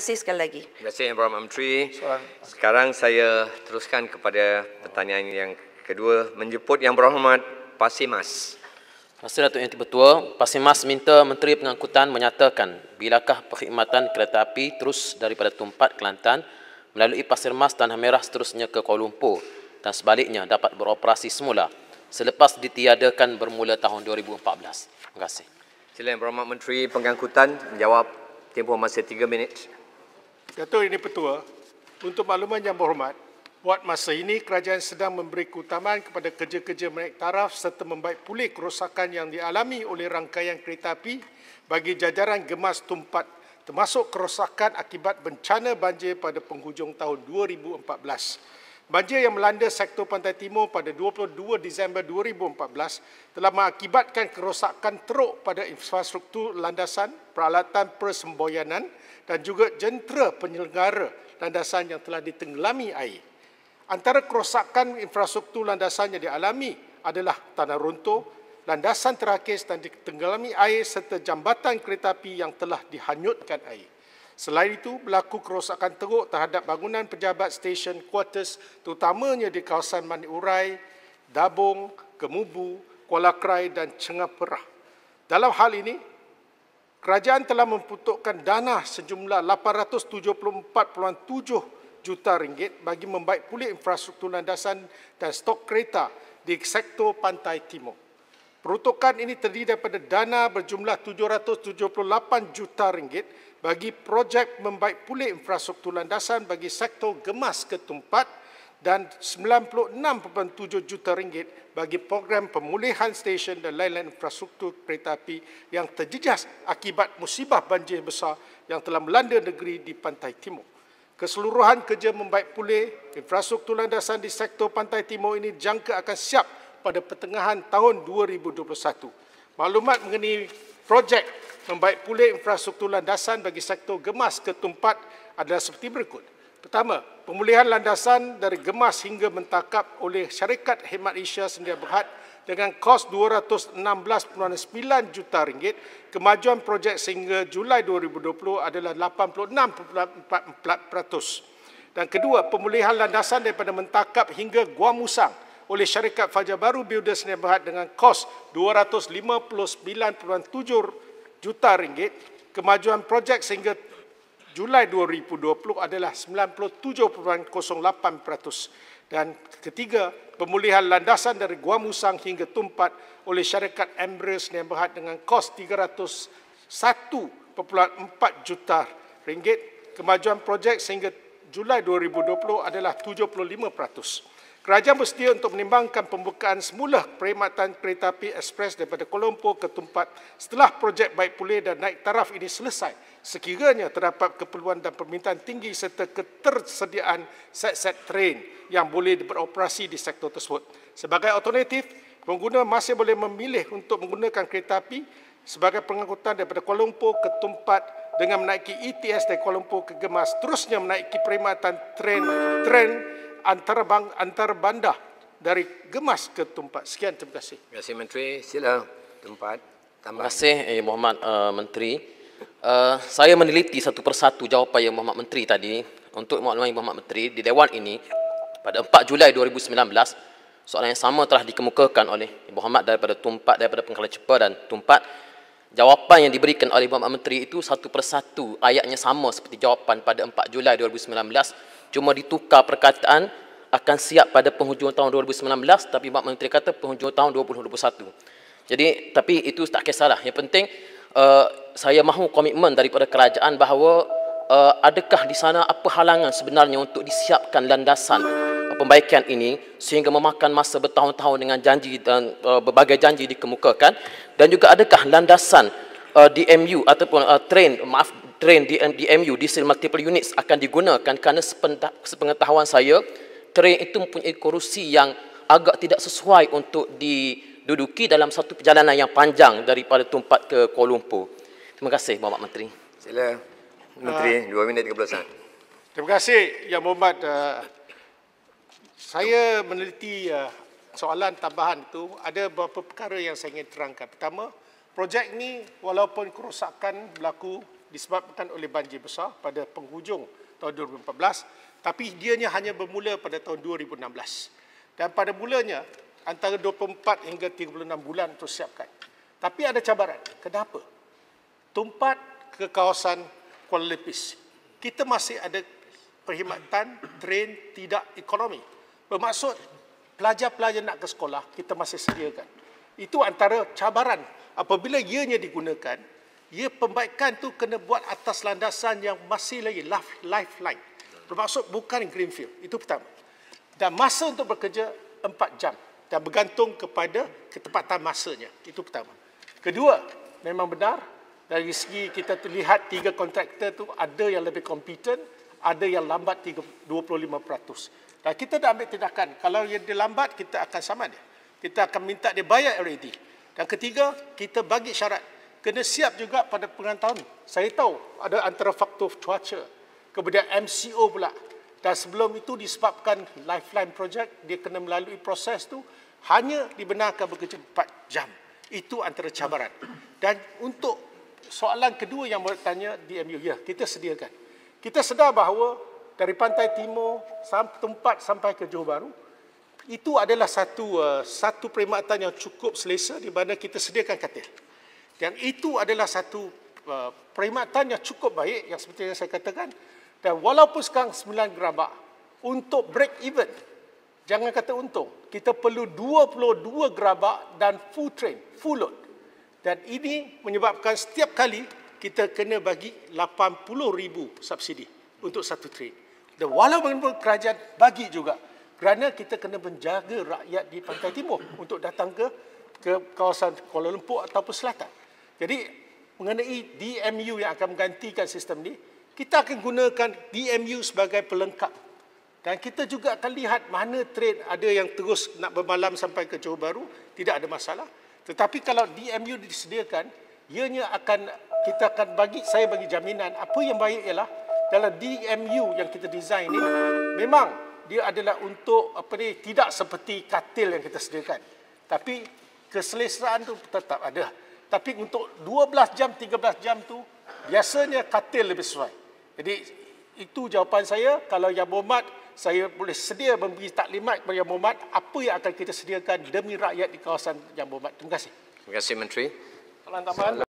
Terima kasih sekali lagi. Terima kasih Ibrahim Amtri. Sekarang saya teruskan kepada pertanyaan yang kedua. Menjemput Yang Berhormat Pasimas. Masa Datuk Yang Tiba mas minta Menteri Pengangkutan menyatakan bilakah perkhidmatan kereta api terus daripada Tumpat, Kelantan melalui Pasir Mas, Tanah Merah seterusnya ke Kuala Lumpur dan sebaliknya dapat beroperasi semula selepas ditiadakan bermula tahun 2014. Terima kasih. Sila Yang Berhormat Menteri Pengangkutan menjawab tempoh masa 3 minit. Datuk ini Petua, untuk makluman yang berhormat, buat masa ini kerajaan sedang memberi keutamaan kepada kerja-kerja menaik taraf serta membaik pulih kerosakan yang dialami oleh rangkaian kereta api bagi jajaran gemas tumpat termasuk kerosakan akibat bencana banjir pada penghujung tahun 2014. Banjir yang melanda sektor Pantai Timur pada 22 Disember 2014 telah mengakibatkan kerosakan teruk pada infrastruktur landasan, peralatan persemboyanan dan juga jentera penyelenggara landasan yang telah ditenggelami air. Antara kerosakan infrastruktur landasan yang dialami adalah tanah runtuh, landasan terakis dan ditenggelami air serta jambatan kereta api yang telah dihanyutkan air. Selain itu, berlaku kerosakan teruk terhadap bangunan pejabat stesen quarters terutamanya di kawasan Manikurai, Dabong, Kemubu, Kuala Krai dan Cengah Perah. Dalam hal ini, kerajaan telah memputukkan dana sejumlah 874.7 juta ringgit bagi membaik pulih infrastruktur landasan dan stok kereta di sektor pantai timur. Peruntukan ini terdiri daripada dana berjumlah 778 juta ringgit bagi projek membaik pulih infrastruktur landasan bagi sektor gemas ketumpat dan 96.7 juta ringgit bagi program pemulihan stesen dan lain-lain infrastruktur kereta api yang terjejas akibat musibah banjir besar yang telah melanda negeri di Pantai Timur. Keseluruhan kerja membaik pulih infrastruktur landasan di sektor Pantai Timur ini jangka akan siap pada pertengahan tahun 2021. Maklumat mengenai projek membaik pulih infrastruktur landasan bagi sektor gemas ketumpat adalah seperti berikut. Pertama, pemulihan landasan dari gemas hingga mentakap oleh syarikat Hemat Asia Sendirian Berhad dengan kos 216.9 juta ringgit, kemajuan projek sehingga Julai 2020 adalah 86.4%. Dan kedua, pemulihan landasan daripada mentakap hingga Guam Musang oleh syarikat Fajar Baru Builders Nebahat dengan kos 259.7 juta ringgit, kemajuan projek sehingga Julai 2020 adalah 97.08% dan ketiga pemulihan landasan dari Gua Musang hingga Tumpat oleh syarikat Embrace Nebahat dengan kos 301.4 juta ringgit, kemajuan projek sehingga Julai 2020 adalah 75%. Kerajaan bersedia untuk menimbangkan pembukaan semula perkhidmatan kereta api ekspres daripada Kuala Lumpur ke tempat setelah projek baik pulih dan naik taraf ini selesai sekiranya terdapat keperluan dan permintaan tinggi serta ketersediaan set-set train yang boleh beroperasi di sektor tersebut. Sebagai alternatif, pengguna masih boleh memilih untuk menggunakan kereta api sebagai pengangkutan daripada Kuala Lumpur ke tempat dengan menaiki ETS dari Kuala Lumpur ke Gemas terusnya menaiki perkhidmatan train train antara bang, antara bandar dari Gemas ke Tumpat. Sekian terima kasih. Terima kasih Menteri. Sila tempat. Terima kasih Yang eh, Muhammad uh, Menteri. Uh, saya meneliti satu persatu jawapan Yang Muhammad Menteri tadi untuk makluman Yang Muhammad Menteri di Dewan ini pada 4 Julai 2019 soalan yang sama telah dikemukakan oleh ibu Muhammad daripada Tumpat daripada Pengkala Cepat dan Tumpat Jawapan yang diberikan oleh ibu Muhammad Menteri itu satu persatu ayatnya sama seperti jawapan pada 4 Julai cuma ditukar perkataan akan siap pada penghujung tahun 2019 tapi Pak Menteri kata penghujung tahun 2021. Jadi tapi itu tak kisahlah. Yang penting uh, saya mahu komitmen daripada kerajaan bahawa uh, adakah di sana apa halangan sebenarnya untuk disiapkan landasan pembaikan ini sehingga memakan masa bertahun-tahun dengan janji dan uh, berbagai janji dikemukakan dan juga adakah landasan uh, DMU ataupun uh, train maaf train di, di MU di multiple units akan digunakan kerana sepengetahuan saya train itu mempunyai kerusi yang agak tidak sesuai untuk diduduki dalam satu perjalanan yang panjang daripada tempat ke Kuala Lumpur. Terima kasih Bapak Menteri. Sila Menteri uh, ah. 2 minit 13 saat. Terima kasih Yang Berhormat uh, saya meneliti uh, soalan tambahan itu ada beberapa perkara yang saya ingin terangkan. Pertama, projek ni walaupun kerosakan berlaku disebabkan oleh banjir besar pada penghujung tahun 2014 tapi dia hanya bermula pada tahun 2016. Dan pada mulanya antara 24 hingga 36 bulan untuk siapkan. Tapi ada cabaran. Kenapa? Tumpat ke kawasan Kuala Lipis. Kita masih ada perkhidmatan drain tidak ekonomi. Bermaksud pelajar-pelajar nak ke sekolah, kita masih sediakan. Itu antara cabaran apabila ianya digunakan ia pembaikan tu kena buat atas landasan yang masih lagi life, lifeline. Bermaksud bukan greenfield. Itu pertama. Dan masa untuk bekerja 4 jam. Dan bergantung kepada ketepatan masanya. Itu pertama. Kedua, memang benar. Dari segi kita terlihat tiga kontraktor tu ada yang lebih kompeten, ada yang lambat 25%. Dan kita dah ambil tindakan. Kalau yang dia lambat, kita akan saman dia. Kita akan minta dia bayar already. Dan ketiga, kita bagi syarat kena siap juga pada pengan tahun ni. Saya tahu ada antara faktor cuaca. Kemudian MCO pula. Dan sebelum itu disebabkan lifeline project, dia kena melalui proses tu hanya dibenarkan bekerja 4 jam. Itu antara cabaran. Dan untuk soalan kedua yang bertanya di MU, ya, kita sediakan. Kita sedar bahawa dari pantai timur sampai tempat sampai ke Johor Bahru, itu adalah satu eh, satu perkhidmatan yang cukup selesa di mana kita sediakan katil. Dan itu adalah satu uh, perkhidmatan yang cukup baik yang seperti yang saya katakan. Dan walaupun sekarang 9 gerabak, untuk break even, jangan kata untung, kita perlu 22 gerabak dan full train, full load. Dan ini menyebabkan setiap kali kita kena bagi ribu subsidi untuk satu train. Dan walaupun kerajaan bagi juga kerana kita kena menjaga rakyat di pantai timur untuk datang ke ke kawasan Kuala Lumpur ataupun selatan. Jadi mengenai DMU yang akan menggantikan sistem ini, kita akan gunakan DMU sebagai pelengkap. Dan kita juga akan lihat mana trade ada yang terus nak bermalam sampai ke Johor Baru, tidak ada masalah. Tetapi kalau DMU disediakan, ianya akan kita akan bagi saya bagi jaminan apa yang baik ialah dalam DMU yang kita design ini memang dia adalah untuk apa ni tidak seperti katil yang kita sediakan. Tapi keselesaan tu tetap ada. Tapi untuk 12 jam, 13 jam tu biasanya katil lebih sesuai. Jadi itu jawapan saya. Kalau yang berhormat, saya boleh sedia memberi taklimat kepada yang berhormat apa yang akan kita sediakan demi rakyat di kawasan yang berhormat. Terima kasih. Terima kasih Menteri. Salam tambahan.